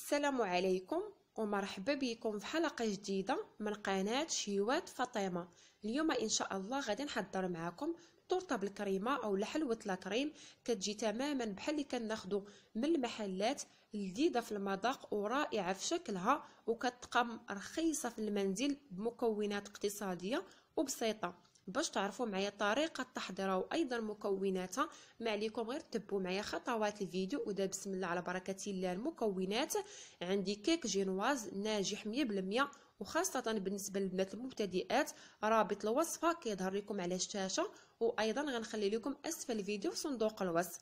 السلام عليكم ومرحبا بكم في حلقه جديده من قناه شيوات فاطمه اليوم ان شاء الله غادي نحضر معكم تورته بالكريمه او حلوه لاكريم كتجي تماما بحال اللي كناخدو من المحلات لذيذه في المذاق ورائعه في شكلها وكتقام رخيصه في المنزل بمكونات اقتصاديه وبسيطه باش تعرفوا معايا طريقه التحضير وايضا مكوناتها ما عليكم غير تبعوا معايا خطوات الفيديو ودا بسم الله على بركه الله المكونات عندي كيك جينواز ناجح 100% وخاصة بالنسبة للبنات المبتدئات رابط الوصفة كيظهر لكم على الشاشة وأيضا غنخلي لكم أسفل الفيديو في صندوق الوصف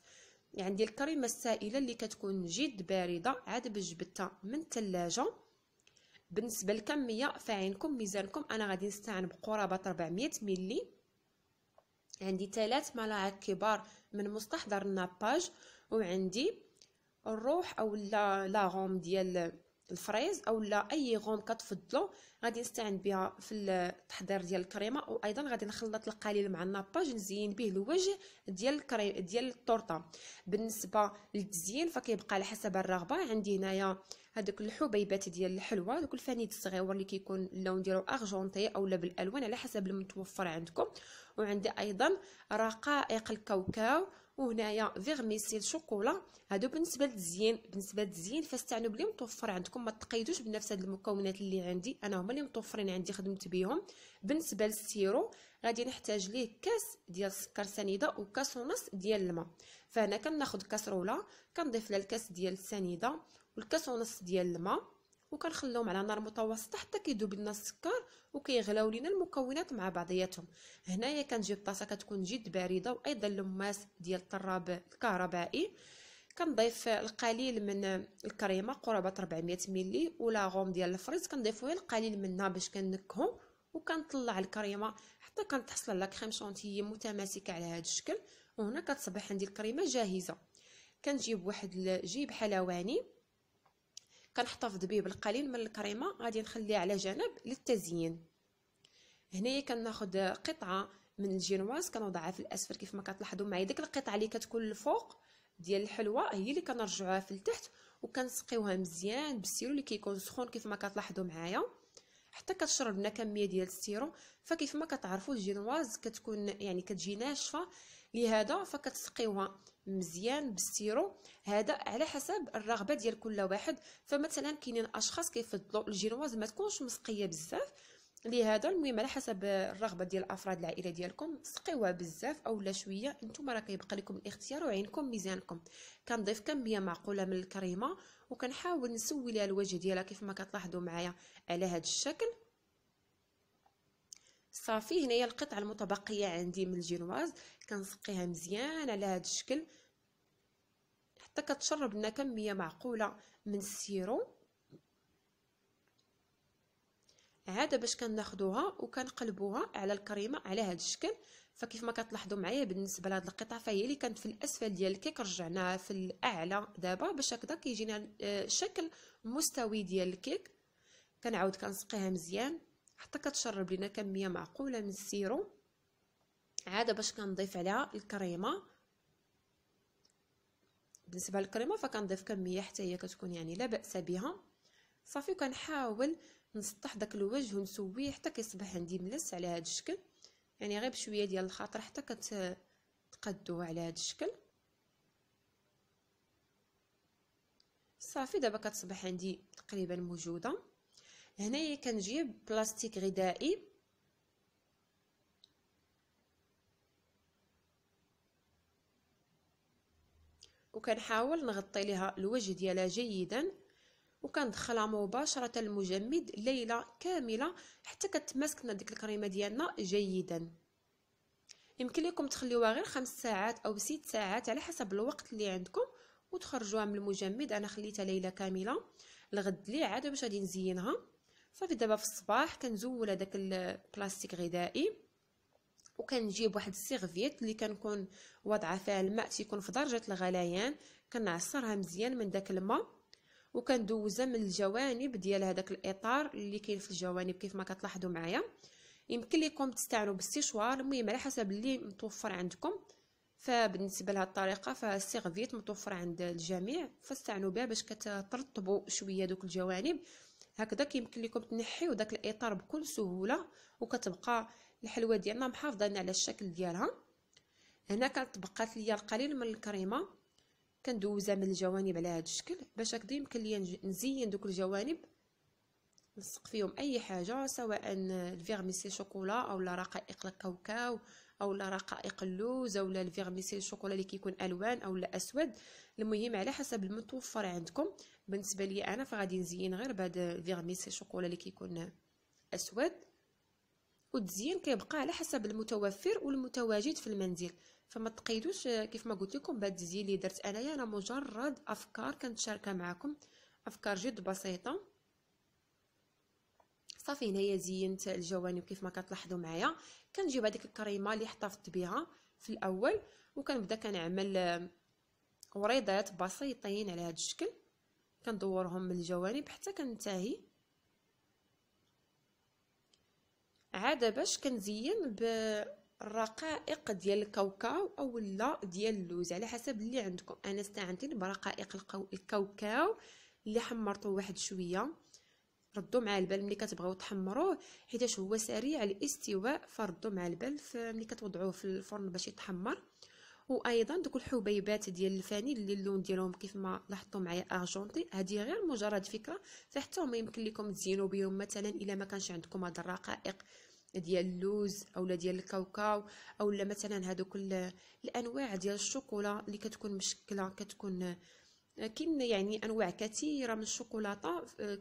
عندي الكريمة السائلة اللي كتكون جد باردة عاد بجبتها من الثلاجة بالنسبه للكميه فعينكم ميزانكم انا غادي نستعمل بقرابه 400 ملي عندي ثلاث ملاعق كبار من مستحضر الناباج وعندي الروح او لا غوم ديال الفريز او لا اي غوم كتفضلوا غادي نستعن بها في التحضير ديال الكريمه وايضا غادي نخلط القليل مع الناباج نزين به الوجه ديال الكري... ديال الطورطه بالنسبه للتزيين فكيبقى على حسب الرغبه عندي هنايا هذوك الحبيبات ديال الحلوى دوك الفانيد الصغيور اللي كيكون اللون ديالو ارجونتي اولا بالالوان على حسب المتوفر عندكم وعندي ايضا رقائق الكاوكاو وهنايا فيغميسيل شوكولا هادو بالنسبه للتزيين بالنسبه للتزيين فاستعنوا بلي متوفر عندكم ما تقيدوش بنفس هاد المكونات اللي عندي انا هما اللي متوفرين عندي خدمت بيهم بالنسبه للسيرو غادي نحتاج ليه كاس ديال السكر سنيده وكاس ونص ديال الماء فهنا كناخد كاسروله كنضيف لها الكاس ديال السنيده والكاس ونص ديال الماء وكنخليهم على نار متوسطه حتى كيذوب لنا السكر وكيغلاو لينا المكونات مع بعضياتهم هنايا كنجيب طاسه كتكون جد بارده وايضا لماس ديال الطراب الكهربائي كنضيف القليل من الكريمه قرابه 400 ملي ولا غوم ديال الفريز كنضيفو غير القليل منها باش كنكهو وكنطلع الكريمه حتى كنتحصل على كريم شونتيي متماسكه على هذا الشكل وهنا كتصبح عندي الكريمه جاهزه كنجيب واحد الجيب حلواني كنحتفظ به بالقليل من الكريمه غادي نخليه على جنب للتزيين هنايا كناخد قطعه من الجينواز كنوضعها في الاسفل كيف ما كتلاحظوا معايا ديك القطعه اللي كتكون الفوق ديال الحلوه هي اللي كنرجعوها في التحت وكنسقيوها مزيان بالسيرو اللي كيكون سخون كيف ما كتلاحظوا معايا حتى كتشرب لنا كميه ديال السيرو فكيف ما كتعرفوا الجينواز كتكون يعني كتجي ناشفه لهذا فكتسقيوها مزيان بالسيرو هذا على حسب الرغبه ديال كل واحد فمثلا كاينين اشخاص كيفضلوا الجينواز ما تكونش مسقيه بزاف لهذا المهم على حسب الرغبه ديال افراد العائله ديالكم سقيوها بزاف اولا شويه نتوما راه كيبقى لكم الاختيار وعينكم ميزانكم كنضيف كميه معقوله من الكريمه وكنحاول نسوي لها الوجه ديالها كيف ما كتلاحظوا معايا على هذا الشكل صافي هنايا القطعه المتبقيه عندي من الجينواز كنسقيها مزيان على هذا الشكل حتى كتشرب لنا كميه معقوله من السيرو عاده باش كناخدوها وكنقلبوها على الكريمه على هذا الشكل فكيف ما كتلاحظوا معايا بالنسبه لهاد القطعه فهي اللي كانت في الاسفل ديال الكيك رجعناها في الاعلى دابا باش هكذا كيجينا آه، شكل مستوي ديال الكيك كنعاود كنسقيها مزيان حتى كتشرب لينا كميه معقوله من السيرو عاده باش كنضيف عليها الكريمه بالنسبه للكريمه فكنضيف كميه حتى هي كتكون يعني لا باس بها صافي وكنحاول نسطح داك الوجه ونسويه حتى كيصبح عندي ملس على هذا الشكل يعني غير بشويه ديال الخاطر حتى كتقدو على هذا الشكل صافي دابا كتصبح عندي تقريبا موجوده هنايا كنجيب بلاستيك غذائي وكنحاول نغطي لها الوجه ديالها جيدا وكندخلها مباشره المجمد ليله كامله حتى كتماسكنا ديك الكريمه ديالنا جيدا يمكن لكم تخليوها غير خمس ساعات او ست ساعات على حسب الوقت اللي عندكم وتخرجوها من المجمد انا خليتها ليله كامله الغد لي عاد باش غادي نزينها صافي دابا في الصباح كنزول هذاك البلاستيك غذائي وكنجيب واحد السيرفيت اللي كنكون واضعه فيها الماء تيكون في درجه الغليان كنعصرها مزيان من داك الماء وكندوزها من الجوانب ديال هذاك الاطار اللي كاين في الجوانب كيف ما كتلاحظوا معايا يمكن لكم تستعملوا بالسيشوار المهم على حسب اللي متوفر عندكم فبالنسبه لهذه الطريقه فالسيرفيت متوفر عند الجميع فاستعنوا بها باش كترطبوا شويه دوك الجوانب هكذا كيمكن لكم تنحيو داك الاطار بكل سهوله وكتبقى الحلوه ديالنا محافظه على الشكل ديالها هنا كتبقات ليا القليل من الكريمه كندوزها من الجوانب على هذا الشكل باش هكذا يمكن ليا نزين دوك الجوانب نلصق فيهم اي حاجه سواء الفيغميسيل شوكولا اولا رقائق الكاوكاو اولا رقائق اللوز اولا الفيغميسيل شوكولا اللي كيكون الوان اولا اسود المهم على حسب المتوفر عندكم بالنسبه لي انا فغادي نزين غير بهاد الفيرميسيل شوكولا اللي كيكون اسود والتزيين كيبقى على حسب المتوفر والمتواجد في المنزل فما تقيدوش كيف ما قلت لكم بهاد التزيين اللي درت انايا انا مجرد افكار كنتشاركها معكم افكار جد بسيطه صافي هنايا زينت الجوانب كيف ما كتلاحظوا معايا كنجيب هذيك الكريمه اللي احتفظت بها في الاول وكنبدا كنعمل وريضات بسيطين على هذا الشكل كندورهم من الجوانب حتى كنتهي عاد باش كنزين بالرقائق ديال الكاوكاو اولا ديال اللوز على حسب اللي عندكم انا استعنت برقائق الكاوكاو اللي حمرته واحد شويه ردوا مع البال ملي كتبغيو تحمروه حيتاش هو سريع الاستواء فردوا مع البال ملي كتوضعوه في الفرن باش يتحمر وايضا دوك الحبيبات ديال الفاني اللي اللون ديالهم كيف ما لاحظتوا معايا ارجونتي هذه غير مجرد فكره فحتى هما يمكن لكم تزينوا بهم مثلا الا ما كانش عندكم هاد الرقائق ديال اللوز اولا ديال الكاوكاو اولا مثلا هذوك الانواع ديال الشوكولا اللي كتكون مشكله كتكون كاين يعني انواع كثيره من الشوكولاته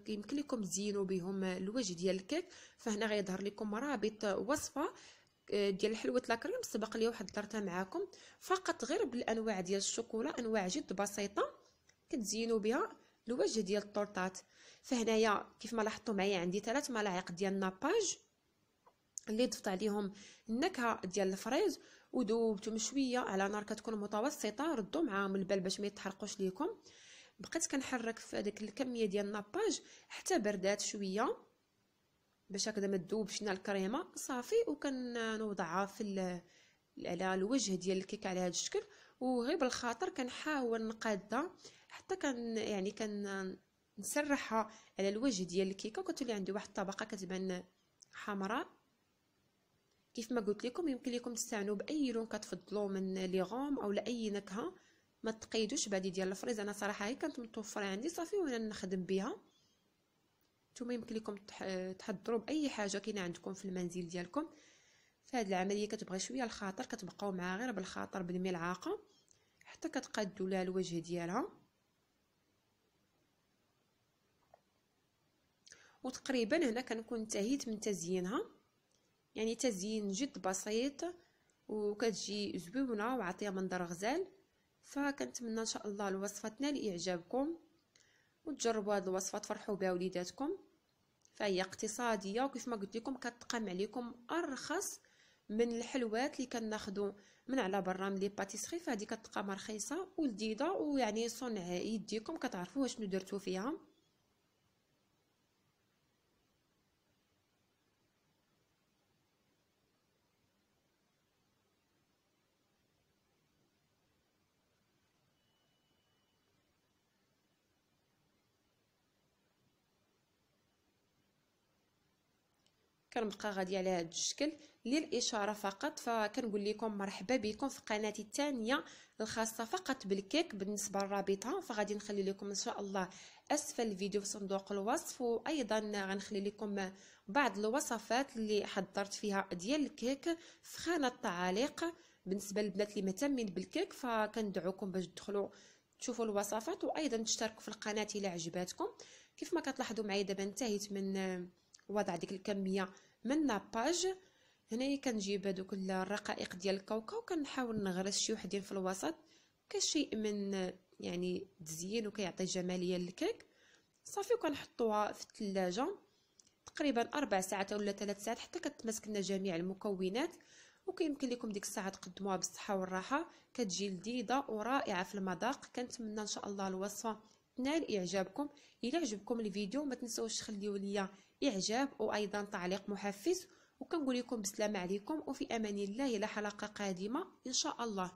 يمكن لكم تزينوا بهم الوجه ديال الكيك فهنا غيظهر لكم رابط وصفه ديال حلوه لاكريم سبق لي واحد درتها معاكم فقط غير بالانواع ديال الشوكولا انواع جد بسيطه كتزينوا بها الوجه ديال الطورطات فهنايا كيف ما لاحظتوا معايا عندي ثلاث ملاعق ديال ناباج اللي ضفت عليهم النكهه ديال الفريز وذوبتهم شويه على نار كتكون متوسطه ردوا معاهم البال باش ما يتحرقوش ليكم بقيت كنحرك في هذيك الكميه ديال الناباج حتى بردات شويه باش هكذا ما تذوبش لنا الكريمه صافي وكنوضعها في على الوجه ديال الكيك على هذا الشكل وغير بالخاطر كنحاول نقادها حتى كان يعني كان نسرحها على الوجه ديال الكيكه وكتولي عندي واحد الطبقه كتبان حمراء كيف ما قلت لكم يمكن لكم تستعنوا باي لون كتفضلوا من لي غوم او لاي نكهه ما تقيدوش بعدي ديال الفريز انا صراحه هي كانت متوفره عندي صافي وانا نخدم بها نتوما يمكن لكم تحضروا باي حاجه كاينه عندكم في المنزل ديالكم فهاد العمليه كتبغي شويه الخاطر كتبقاو معها غير بالخاطر بالملعقه حتى كتقادوا لها الوجه ديالها وتقريبا هنا كنكون انتهيت من تزيينها يعني تزيين جد بسيط وكتجي زويونه وعطيه منظر غزال فكنتمنى ان شاء الله الوصفه تنال اعجابكم وتجربوا هذه الوصفه تفرحوا بها وليداتكم فهي اقتصاديه وكيف ما قلت لكم كتقام عليكم ارخص من الحلوات اللي كناخدو من على برا من لي باتيسري فهذه كتقام رخيصه ولذيذه ويعني صنع يديكم كتعرفوا شنو درتو فيها كنبقى غادي على هذا الشكل للاشاره فقط فكنقول لكم مرحبا بكم في قناتي الثانيه الخاصه فقط بالكيك بالنسبه للرابطه فغادي نخلي لكم ان شاء الله اسفل الفيديو في صندوق الوصف وايضا غنخلي لكم بعض الوصفات اللي حضرت فيها ديال الكيك في خانه التعاليق بالنسبه للبنات اللي مهتمين بالكيك فكندعوكم باش تدخلوا تشوفوا الوصفات وايضا تشتركوا في القناه الى عجباتكم كيف ما كتلاحظوا معايا دابا انتهيت من وضع ديك الكميه من ناباج هنايا كنجيب هذوك الرقائق ديال الكاوكاو كنحاول نغرس شي وحدين في الوسط كشيء من يعني تزيين وكيعطي جماليه للكيك صافي وكنحطوها في الثلاجه تقريبا أربع ساعات ولا ثلاث ساعات حتى كتماسكنا جميع المكونات وكيمكن لكم ديك الساعه تقدموها بالصحه والراحه كتجي لذيذه ورائعه في المذاق كنتمنى ان شاء الله الوصفه نال اعجابكم الى عجبكم الفيديو ما تنسوش تخليو ليا اعجاب وايضا تعليق محفز وكنقول لكم بسلام عليكم وفي امان الله الى حلقه قادمه ان شاء الله